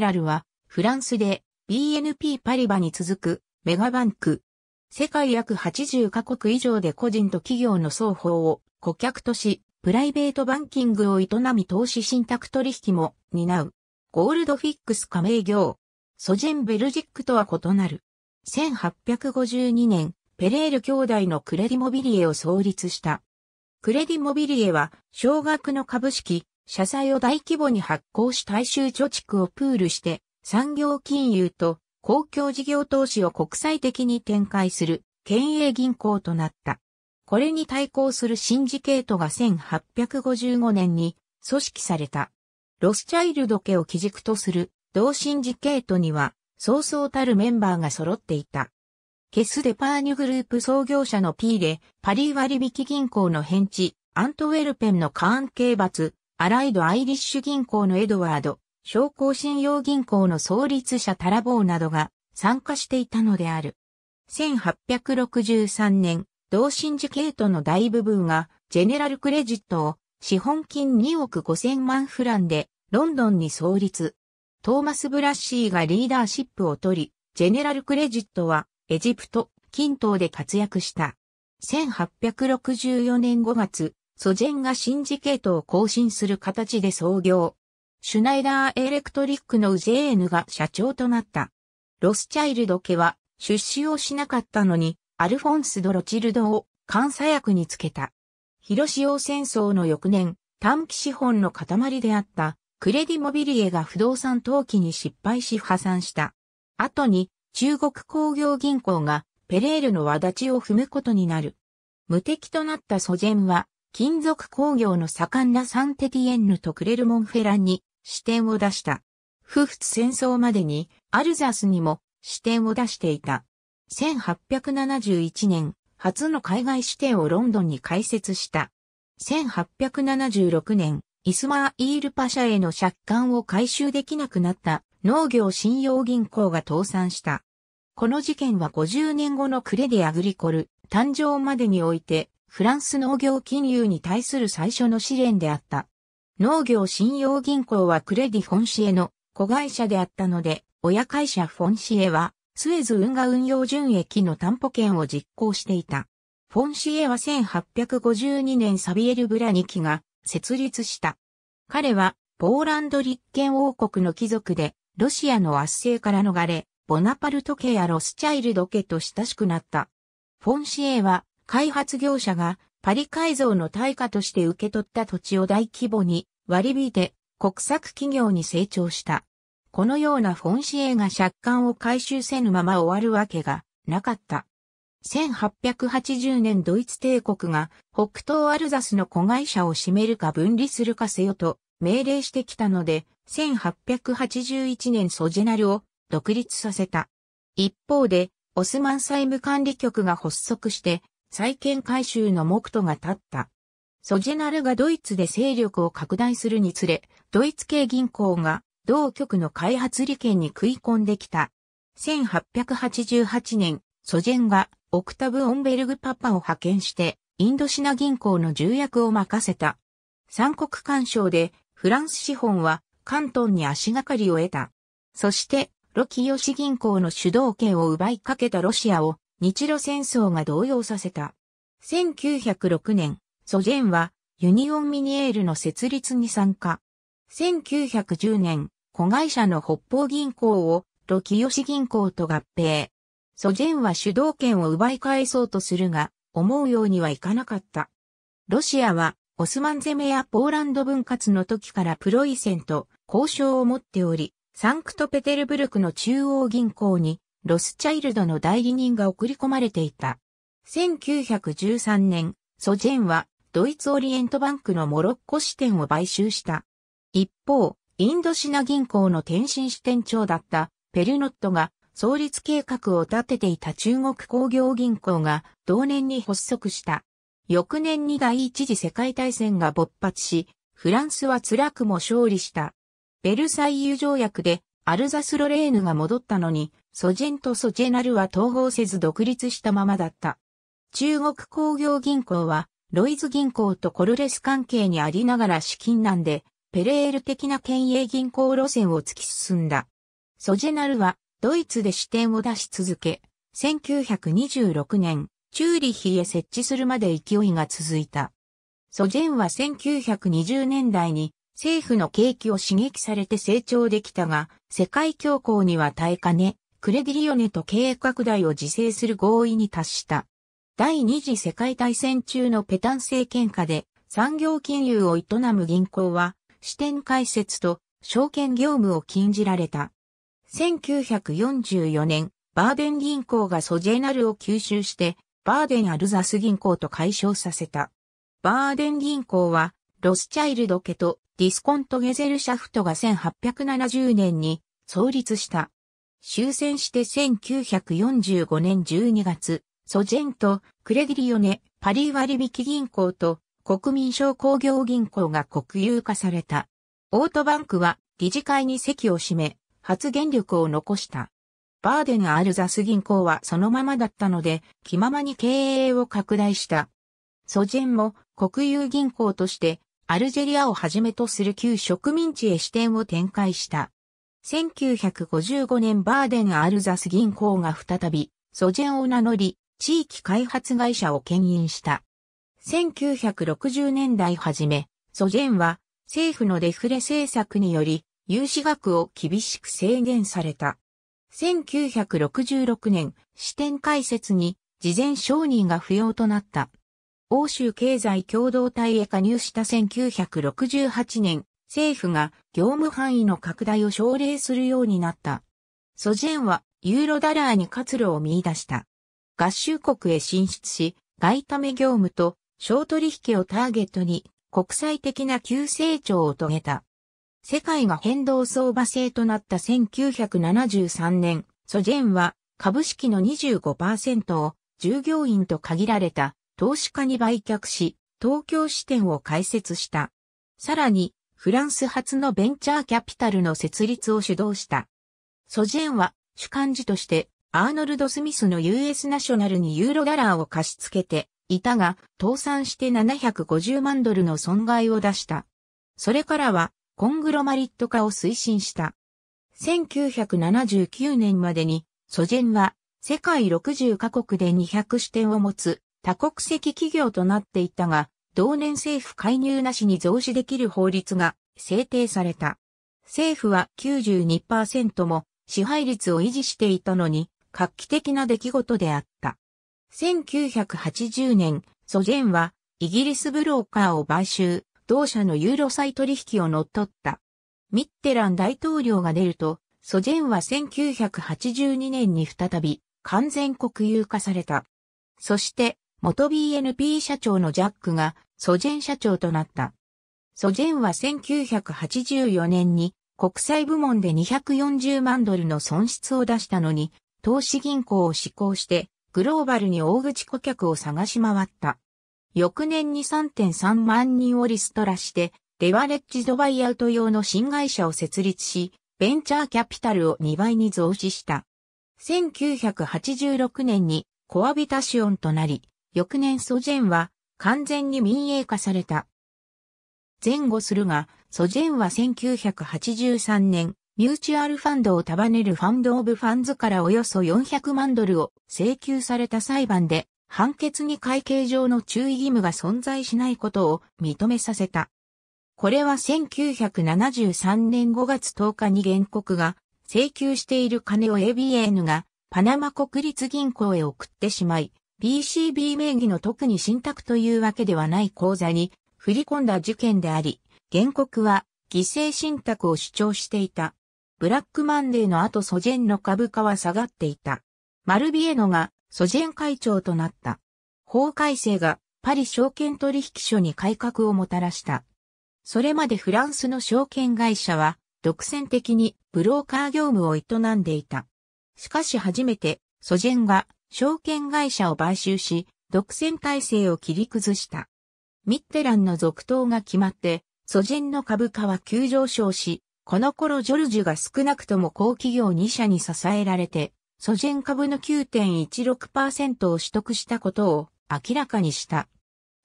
ラルは、フランスで BNP パリバに続くメガバンク。世界約80カ国以上で個人と企業の双方を顧客とし、プライベートバンキングを営み投資信託取引も担う。ゴールドフィックス加盟業。ソジェンベルジックとは異なる。1852年、ペレール兄弟のクレディモビリエを創立した。クレディモビリエは、少額の株式、社債を大規模に発行し大衆貯蓄をプールして、産業金融と公共事業投資を国際的に展開する県営銀行となった。これに対抗するシンジケートが1855年に組織された。ロスチャイルド家を基軸とする同シンジケートには、そうそうたるメンバーが揃っていた。ケス・デパーニュグループ創業者のピーレ、パリ割引銀行の返地、アントウェルペンのカーン刑罰、アライド・アイリッシュ銀行のエドワード、商工信用銀行の創立者タラボーなどが参加していたのである。1863年、同心事系統の大部分がジェネラルクレジットを資本金2億5千万フランでロンドンに創立。トーマス・ブラッシーがリーダーシップを取り、ジェネラルクレジットはエジプト、近東で活躍した。1864年5月、ソジェンがシンジケートを更新する形で創業。シュナイダーエレクトリックのウジェーヌが社長となった。ロスチャイルド家は出資をしなかったのに、アルフォンス・ド・ロチルドを監査役につけた。広潮戦争の翌年、短期資本の塊であったクレディモビリエが不動産投機に失敗し破産した。後に中国工業銀行がペレールの輪立ちを踏むことになる。無敵となったソジェンは金属工業の盛んなサンテティエンヌとクレルモンフェランに支店を出した。不仏戦争までにアルザスにも支店を出していた。1871年、初の海外支店をロンドンに開設した。1876年、イスマーイールパシャへの借款を回収できなくなった農業信用銀行が倒産した。この事件は50年後のクレディアグリコル誕生までにおいてフランス農業金融に対する最初の試練であった。農業信用銀行はクレディ・フォンシエの子会社であったので、親会社フォンシエは、スエズ運河運用純益の担保権を実行していた。フォンシエは1852年サビエル・ブラニキが設立した。彼は、ポーランド立憲王国の貴族で、ロシアの圧政から逃れ、ボナパルト家やロスチャイルド家と親しくなった。フォンシエは、開発業者がパリ改造の対価として受け取った土地を大規模に割り引いて国策企業に成長した。このようなフォンシエが借款を回収せぬまま終わるわけがなかった。1880年ドイツ帝国が北東アルザスの子会社を占めるか分離するかせよと命令してきたので、1881年ソジェナルを独立させた。一方で、オスマン債務管理局が発足して、再建回収の目途が立った。ソジェナルがドイツで勢力を拡大するにつれ、ドイツ系銀行が同局の開発利権に食い込んできた。1888年、ソジェンがオクタブ・オンベルグパパを派遣して、インドシナ銀行の重役を任せた。三国干渉で、フランス資本は関東に足がかりを得た。そして、ロキヨシ銀行の主導権を奪いかけたロシアを日露戦争が動揺させた。1906年、ソジェンはユニオンミニエールの設立に参加。1910年、子会社の北方銀行をロキヨシ銀行と合併。ソジェンは主導権を奪い返そうとするが、思うようにはいかなかった。ロシアはオスマン攻めやポーランド分割の時からプロイセンと交渉を持っており、サンクトペテルブルクの中央銀行にロスチャイルドの代理人が送り込まれていた。1913年、ソジェンはドイツオリエントバンクのモロッコ支店を買収した。一方、インドシナ銀行の転身支店長だったペルノットが創立計画を立てていた中国工業銀行が同年に発足した。翌年に第一次世界大戦が勃発し、フランスは辛くも勝利した。ベルサイユ条約でアルザスロレーヌが戻ったのに、ソジェンとソジェナルは統合せず独立したままだった。中国工業銀行は、ロイズ銀行とコルレス関係にありながら資金難で、ペレール的な県営銀行路線を突き進んだ。ソジェナルは、ドイツで支店を出し続け、1926年、チューリヒへ設置するまで勢いが続いた。ソジェンは1920年代に政府の景気を刺激されて成長できたが、世界恐慌には耐えかね、クレディリオネと経営拡大を自制する合意に達した。第二次世界大戦中のペタン政権下で産業金融を営む銀行は支店開設と証券業務を禁じられた。1944年、バーデン銀行がソジェナルを吸収して、バーデンアルザス銀行と解消させた。バーデン銀行は、ロスチャイルド家とディスコントゲゼルシャフトが1870年に創立した。終戦して1945年12月、ソジェント、クレディリオネ、パリ割引銀行と国民商工業銀行が国有化された。オートバンクは理事会に席を占め、発言力を残した。バーデン・アルザス銀行はそのままだったので、気ままに経営を拡大した。ソジェンも国有銀行としてアルジェリアをはじめとする旧植民地へ支店を展開した。1955年バーデン・アルザス銀行が再び、ソジェンを名乗り、地域開発会社を牽引した。1960年代初め、ソジェンは政府のデフレ政策により融資額を厳しく制限された。1966年支店開設に事前承認が不要となった。欧州経済共同体へ加入した1968年、政府が業務範囲の拡大を奨励するようになった。ソジェンはユーロダラーに活路を見出した。合衆国へ進出し、外為業務と小取引をターゲットに国際的な急成長を遂げた。世界が変動相場制となった1973年、ソジェンは株式の25%を従業員と限られた投資家に売却し、東京支店を開設した。さらに、フランス初のベンチャーキャピタルの設立を主導した。ソジェンは主幹事としてアーノルド・スミスの US ナショナルにユーロダラーを貸し付けていたが、倒産して750万ドルの損害を出した。それからはコングロマリット化を推進した。1979年までにソジェンは世界60カ国で200支店を持つ多国籍企業となっていたが、同年政府介入なしに増資できる法律が制定された。政府は92%も支配率を維持していたのに、画期的な出来事であった。1980年、ソジェンは、イギリスブローカーを買収、同社のユーロ債取引を乗っ取った。ミッテラン大統領が出ると、ソジェンは1982年に再び完全国有化された。そして元 BNP 社長のジャックがソジェン社長となった。ソジェンは1984年に国際部門で240万ドルの損失を出したのに、投資銀行を施行してグローバルに大口顧客を探し回った。翌年に3.3万人をリストラして、レバレッジドバイアウト用の新会社を設立し、ベンチャーキャピタルを2倍に増資した。1986年にコアビタシオンとなり、翌年ソジェンは完全に民営化された。前後するが、ソジェンは1983年、ミューチュアルファンドを束ねるファンドオブファンズからおよそ400万ドルを請求された裁判で、判決に会計上の注意義務が存在しないことを認めさせた。これは1973年5月10日に原告が請求している金を ABN がパナマ国立銀行へ送ってしまい、BCB 名義の特に信託というわけではない口座に振り込んだ事件であり、原告は犠牲信託を主張していた。ブラックマンデーの後ソジェンの株価は下がっていた。マルビエノがソジェン会長となった。法改正がパリ証券取引所に改革をもたらした。それまでフランスの証券会社は独占的にブローカー業務を営んでいた。しかし初めてソジェンが証券会社を買収し、独占体制を切り崩した。ミッテランの続投が決まって、ソジェンの株価は急上昇し、この頃ジョルジュが少なくとも高企業2社に支えられて、ソジェン株の9.16%を取得したことを明らかにした。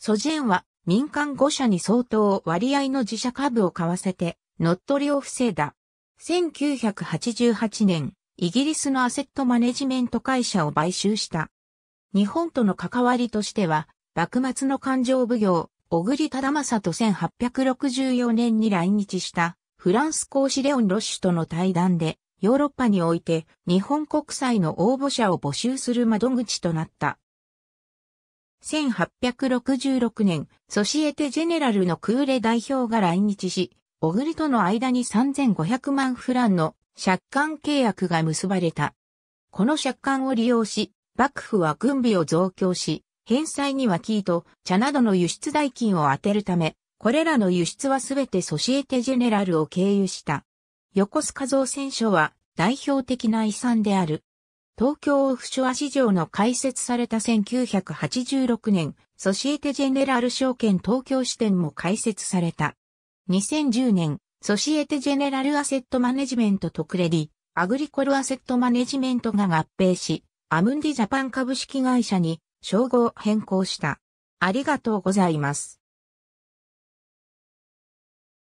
ソジェンは民間5社に相当割合の自社株を買わせて乗っ取りを防いだ。1988年、イギリスのアセットマネジメント会社を買収した。日本との関わりとしては、幕末の勘定奉行、小栗忠政と1864年に来日したフランス公使レオン・ロッシュとの対談で、ヨーロッパにおいて日本国債の応募者を募集する窓口となった。1866年、ソシエテ・ジェネラルのクーレ代表が来日し、小栗との間に3500万フランの借款契約が結ばれた。この借款を利用し、幕府は軍備を増強し、返済には木と茶などの輸出代金を充てるため、これらの輸出はすべてソシエテジェネラルを経由した。横須賀造船所は代表的な遺産である。東京オフショア市場の開設された1986年、ソシエテジェネラル証券東京支店も開設された。2010年、ソシエテ・ジェネラル・アセット・マネジメントとクレディ、アグリコル・アセット・マネジメントが合併し、アムンディ・ジャパン株式会社に称号変更した。ありがとうございます。